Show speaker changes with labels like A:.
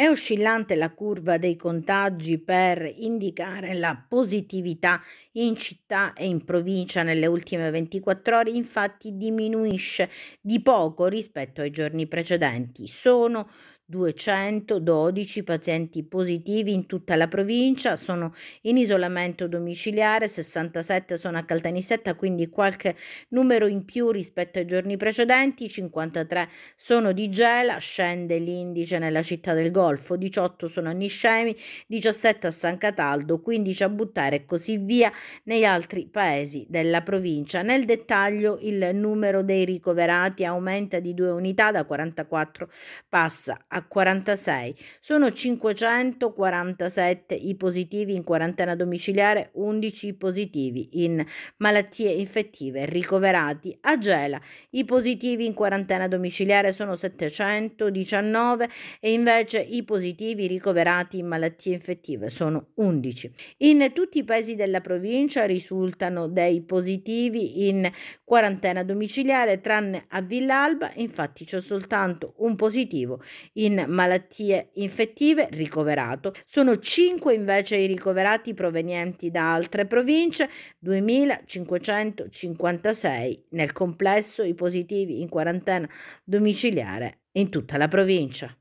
A: È oscillante la curva dei contagi per indicare la positività in città e in provincia nelle ultime 24 ore, infatti diminuisce di poco rispetto ai giorni precedenti. Sono 212 pazienti positivi in tutta la provincia, sono in isolamento domiciliare, 67 sono a Caltanissetta, quindi qualche numero in più rispetto ai giorni precedenti, 53 sono di Gela, scende l'indice nella città del Golfo, 18 sono a Niscemi, 17 a San Cataldo, 15 a Buttare e così via negli altri paesi della provincia. Nel dettaglio il numero dei ricoverati aumenta di due unità da 44 passa a 46. Sono 547 i positivi in quarantena domiciliare, 11 i positivi in malattie infettive ricoverati a Gela. I positivi in quarantena domiciliare sono 719 e invece i positivi ricoverati in malattie infettive sono 11. In tutti i paesi della provincia risultano dei positivi in quarantena domiciliare, tranne a Villalba, infatti c'è soltanto un positivo in in malattie infettive ricoverato. Sono 5 invece i ricoverati provenienti da altre province, 2556 nel complesso i positivi in quarantena domiciliare in tutta la provincia.